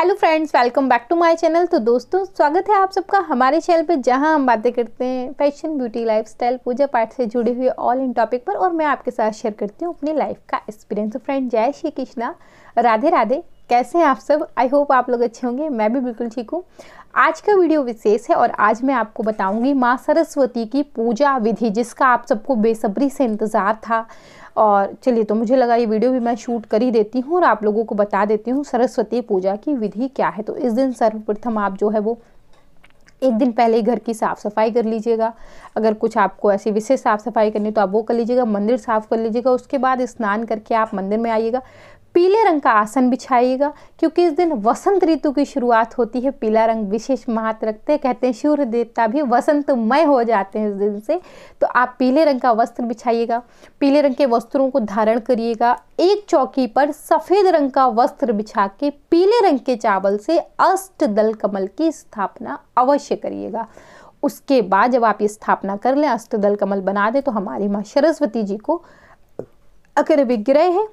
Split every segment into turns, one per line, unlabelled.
hello friends welcome back to my channel तो दोस्तों स्वागत है आप सबका हमारे चैनल पे जहां हम बातें करते हैं फैशन ब्यूटी लाइफस्टाइल पूजा पाठ से जुड़े हुए ऑल इन टॉपिक पर और मैं आपके साथ शेयर करती हूं अपनी लाइफ का एक्सपीरियंस तो फ्रेंड जय श्री कृष्णा राधे राधे कैसे हैं आप सब आई होप आप लोग अच्छे होंगे मैं भी बिल्कुल ठीक हूँ आज का वीडियो विशेष है और आज मैं आपको बताऊँगी माँ सरस्वती की पूजा विधि जिसका आप सबको बेसब्री से इंतज़ार था और चलिए तो मुझे लगा ये वीडियो भी मैं शूट कर ही देती हूँ और आप लोगों को बता देती हूँ सरस्वती पूजा की विधि क्या है तो इस दिन सर्वप्रथम आप जो है वो एक दिन पहले ही घर की साफ़ सफाई कर लीजिएगा अगर कुछ आपको ऐसी विशेष साफ़ सफाई करनी तो आप वो कर लीजिएगा मंदिर साफ़ कर लीजिएगा उसके बाद स्नान करके आप मंदिर में आइएगा पीले रंग का आसन बिछाइएगा क्योंकि इस दिन वसंत ऋतु की शुरुआत होती है पीला रंग विशेष महत्व रखते हैं कहते हैं सूर्य देवता भी वसंतमय हो जाते हैं इस दिन से तो आप पीले रंग का वस्त्र बिछाइएगा पीले रंग के वस्त्रों को धारण करिएगा एक चौकी पर सफ़ेद रंग का वस्त्र बिछा के पीले रंग के चावल से अष्ट दल कमल की स्थापना अवश्य करिएगा उसके बाद जब आप ये स्थापना कर लें अष्टदल कमल बना दें तो हमारी माँ सरस्वती जी को अगर विग्रह है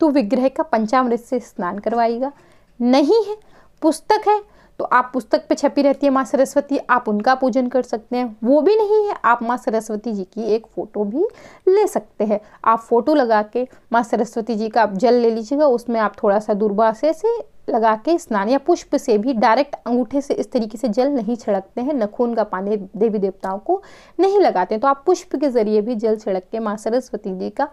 तो विग्रह का पंचामृत से स्नान करवाइएगा नहीं है पुस्तक है तो आप पुस्तक पे छपी रहती है माँ सरस्वती आप उनका पूजन कर सकते हैं वो भी नहीं है आप माँ सरस्वती जी की एक फ़ोटो भी ले सकते हैं आप फ़ोटो लगा के माँ सरस्वती जी का आप जल ले लीजिएगा उसमें आप थोड़ा सा दूरबा से लगा के स्नान या पुष्प से भी डायरेक्ट अंगूठे से इस तरीके से जल नहीं छिड़कते हैं नखून का पानी देवी देवताओं को नहीं लगाते तो आप पुष्प के ज़रिए भी जल छिड़क के माँ सरस्वती जी का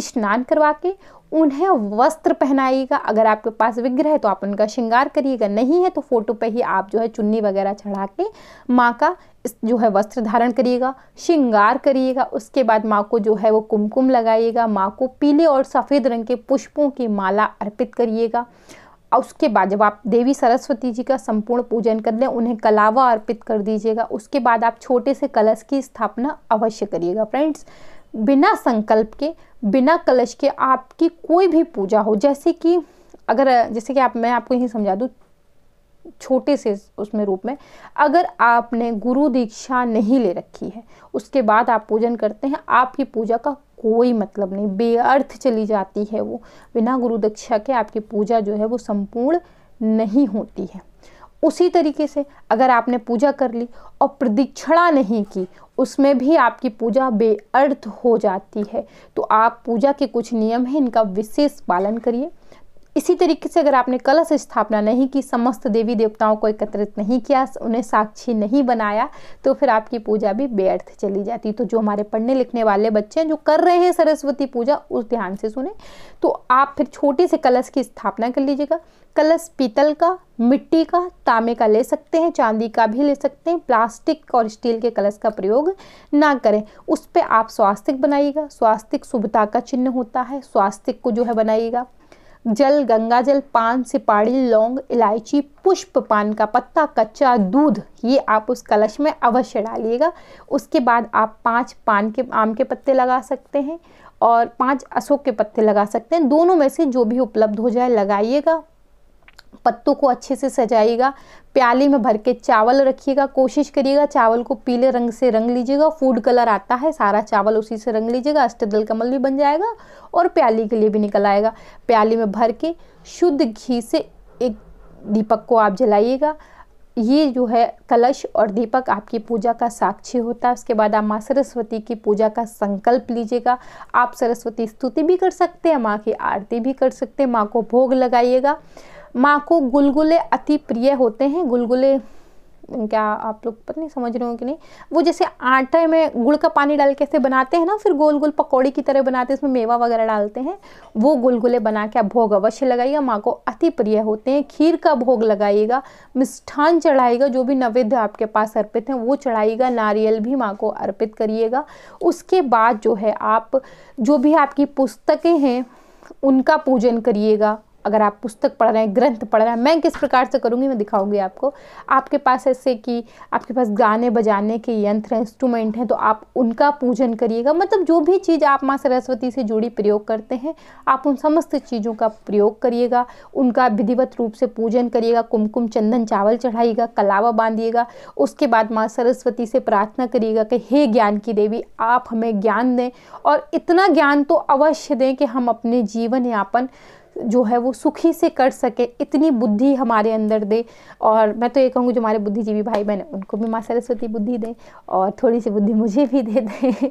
स्नान करवा के उन्हें वस्त्र पहनाइएगा अगर आपके पास विग्रह है तो आप उनका श्रृंगार करिएगा नहीं है तो फोटो पे ही आप जो है चुन्नी वगैरह चढ़ा के माँ का जो है वस्त्र धारण करिएगा श्रृंगार करिएगा उसके बाद माँ को जो है वो कुमकुम लगाइएगा माँ को पीले और सफ़ेद रंग के पुष्पों की माला अर्पित करिएगा और उसके बाद जब आप देवी सरस्वती जी का संपूर्ण पूजन कर लें उन्हें कलावा अर्पित कर दीजिएगा उसके बाद आप छोटे से कलश की स्थापना अवश्य करिएगा फ्रेंड्स बिना संकल्प के बिना कलश के आपकी कोई भी पूजा हो जैसे कि अगर जैसे कि आप मैं आपको यही समझा दूँ छोटे से उसमें रूप में अगर आपने गुरु दीक्षा नहीं ले रखी है उसके बाद आप पूजन करते हैं आपकी पूजा का कोई मतलब नहीं बेअर्थ चली जाती है वो बिना गुरु दीक्षा के आपकी पूजा जो है वो संपूर्ण नहीं होती है उसी तरीके से अगर आपने पूजा कर ली और प्रदीक्षणा नहीं की उसमें भी आपकी पूजा बेअर्थ हो जाती है तो आप पूजा के कुछ नियम हैं इनका विशेष पालन करिए इसी तरीके से अगर आपने कलश स्थापना नहीं की समस्त देवी देवताओं को एकत्रित नहीं किया उन्हें साक्षी नहीं बनाया तो फिर आपकी पूजा भी व्यर्थ चली जाती तो जो हमारे पढ़ने लिखने वाले बच्चे हैं जो कर रहे हैं सरस्वती पूजा उस ध्यान से सुने तो आप फिर छोटे से कलश की स्थापना कर लीजिएगा कलश पीतल का मिट्टी का तांबे का ले सकते हैं चांदी का भी ले सकते हैं प्लास्टिक और स्टील के कलश का प्रयोग ना करें उस पर आप स्वास्तिक बनाइएगा स्वास्तिक शुभता का चिन्ह होता है स्वास्तिक को जो है बनाइएगा जल गंगा जल पान सिपाड़ी लौंग इलायची पुष्प पान का पत्ता कच्चा दूध ये आप उस कलश में अवश्य डालिएगा उसके बाद आप पांच पान के आम के पत्ते लगा सकते हैं और पांच अशोक के पत्ते लगा सकते हैं दोनों में से जो भी उपलब्ध हो जाए लगाइएगा पत्तों को अच्छे से सजाइएगा प्याली में भर के चावल रखिएगा कोशिश करिएगा चावल को पीले रंग से रंग लीजिएगा फूड कलर आता है सारा चावल उसी से रंग लीजिएगा अष्टदल कमल भी बन जाएगा और प्याली के लिए भी निकल आएगा प्याली में भर के शुद्ध घी से एक दीपक को आप जलाइएगा ये जो है कलश और दीपक आपकी पूजा का साक्षी होता है उसके बाद आप माँ सरस्वती की पूजा का संकल्प लीजिएगा आप सरस्वती स्तुति भी कर सकते हैं माँ की आरती भी कर सकते हैं माँ को भोग लगाइएगा माँ को गुलगुले अति प्रिय होते हैं गुलगुले क्या आप लोग पता नहीं समझ रहे हो कि नहीं वो जैसे आटे में गुड़ का पानी डाल के ऐसे बनाते हैं ना फिर गोल गोल पकौड़ी की तरह बनाते हैं उसमें मेवा वगैरह डालते हैं वो गुलगुले बना के आप भोग अवश्य लगाइएगा माँ को अति प्रिय होते हैं खीर का भोग लगाइएगा मिष्ठान चढ़ाइएगा जो भी नैवेद्य आपके पास अर्पित हैं वो चढ़ाइएगा नारियल भी माँ को अर्पित करिएगा उसके बाद जो है आप जो भी आपकी पुस्तकें हैं उनका पूजन करिएगा अगर आप पुस्तक पढ़ रहे हैं ग्रंथ पढ़ रहे हैं मैं किस प्रकार से करूँगी मैं दिखाऊँगी आपको आपके पास ऐसे कि आपके पास गाने बजाने के यंत्र हैं इंस्ट्रूमेंट हैं तो आप उनका पूजन करिएगा मतलब जो भी चीज़ आप माँ सरस्वती से जुड़ी प्रयोग करते हैं आप उन समस्त चीज़ों का प्रयोग करिएगा उनका विधिवत रूप से पूजन करिएगा कुमकुम चंदन चावल चढ़ाइएगा कलावा बांधिएगा उसके बाद माँ सरस्वती से प्रार्थना करिएगा कि हे ज्ञान की देवी आप हमें ज्ञान दें और इतना ज्ञान तो अवश्य दें कि हम अपने जीवन यापन जो है वो सुखी से कर सके इतनी बुद्धि हमारे अंदर दे और मैं तो ये कहूँगी जो हमारे बुद्धिजीवी भाई बहन उनको भी माँ सरस्वती बुद्धि दें और थोड़ी सी बुद्धि मुझे भी दे दें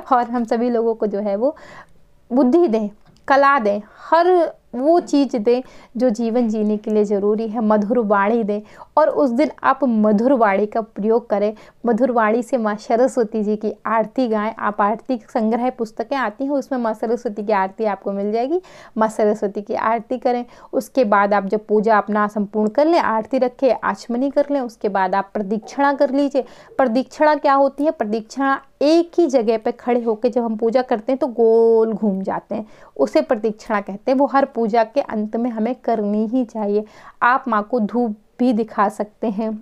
और हम सभी लोगों को जो है वो बुद्धि दें कला दें हर वो चीज़ दें जो जीवन जीने के लिए ज़रूरी है मधुर वाणी दें और उस दिन आप मधुर वाणी का प्रयोग करें मधुर वाणी से माँ सरस्वती जी की आरती गाएं आप आरती संग्रह पुस्तकें आती हैं उसमें माँ सरस्वती की आरती आपको मिल जाएगी माँ सरस्वती की आरती करें उसके बाद आप जब पूजा अपना संपूर्ण कर लें आरती रखें आचमनी कर लें उसके बाद आप प्रदीक्षिणा कर लीजिए प्रदीक्षिणा क्या होती है प्रदीक्षिणा एक ही जगह पर खड़े होकर जब हम पूजा करते हैं तो गोल घूम जाते हैं उसे प्रदीक्षिणा कहते हैं वो हर पूजा के अंत में हमें करनी ही चाहिए आप माँ को धूप भी दिखा सकते हैं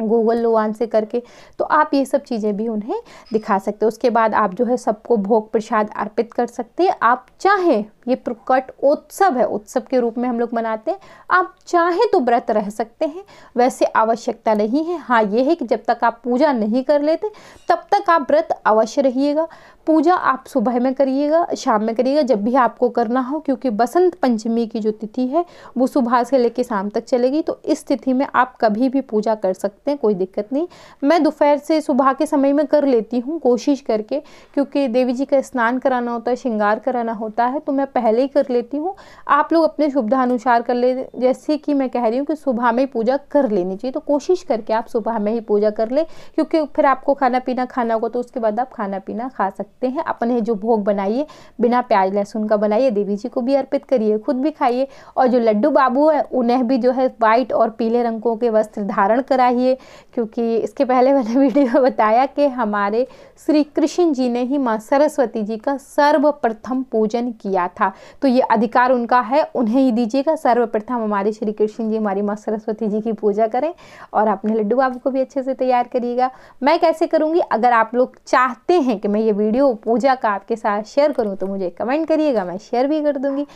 गूगल लोवान से करके तो आप ये सब चीज़ें भी उन्हें दिखा सकते हैं उसके बाद आप जो है सबको भोग प्रसाद अर्पित कर सकते हैं आप चाहें ये प्रकट उत्सव है उत्सव के रूप में हम लोग मनाते हैं आप चाहे तो व्रत रह सकते हैं वैसे आवश्यकता नहीं है हाँ ये है कि जब तक आप पूजा नहीं कर लेते तब तक आप व्रत अवश्य रहिएगा पूजा आप सुबह में करिएगा शाम में करिएगा जब भी आपको करना हो क्योंकि बसंत पंचमी की जो तिथि है वो सुबह से लेकर शाम तक चलेगी तो इस तिथि में आप कभी भी पूजा कर सकते हैं कोई दिक्कत नहीं मैं दोपहर से सुबह के समय में कर लेती हूँ कोशिश करके क्योंकि देवी जी का स्नान कराना होता है श्रृंगार कराना होता है तो मैं पहले ही कर लेती हूँ आप लोग अपने सुविधा अनुसार कर ले जैसे कि मैं कह रही हूँ कि सुबह में पूजा कर लेनी चाहिए तो कोशिश करके आप सुबह में ही पूजा कर ले क्योंकि फिर आपको खाना पीना खाना होगा तो उसके बाद आप खाना पीना खा सकते हैं अपने जो भोग बनाइए बिना प्याज लहसुन का बनाइए देवी जी को भी अर्पित करिए खुद भी खाइए और जो लड्डू बाबू है उन्हें भी जो है वाइट और पीले रंगों के वस्त्र धारण कराइए क्योंकि इसके पहले मैंने वीडियो में बताया कि हमारे श्री कृष्ण जी ने ही माँ सरस्वती जी का सर्वप्रथम पूजन किया था था तो ये अधिकार उनका है उन्हें ही दीजिएगा सर्वप्रथम हमारे श्री कृष्ण जी हमारी माँ सरस्वती जी की पूजा करें और अपने लड्डू बाबू को भी अच्छे से तैयार करिएगा मैं कैसे करूँगी अगर आप लोग चाहते हैं कि मैं ये वीडियो पूजा का आपके साथ शेयर करूँ तो मुझे कमेंट करिएगा मैं शेयर भी कर दूँगी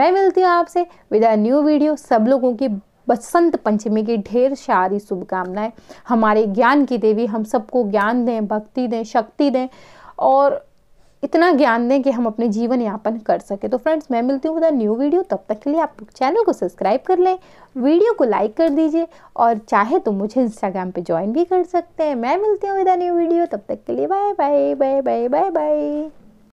मैं मिलती हूँ आपसे विद अ न्यू वीडियो सब लोगों की बसंत पंचमी की ढेर सारी शुभकामनाएं हमारे ज्ञान की देवी हम सबको ज्ञान दें भक्ति दें शक्ति दें और इतना ज्ञान दें कि हम अपने जीवन यापन कर सकें तो फ्रेंड्स मैं मिलती हूँ विद न्यू वीडियो तब तक के लिए आप चैनल को सब्सक्राइब कर लें वीडियो को लाइक कर दीजिए और चाहे तो मुझे इंस्टाग्राम पे ज्वाइन भी कर सकते हैं मैं मिलती हूँ विद न्यू वीडियो तब तक के लिए bye bye bye bye bye bye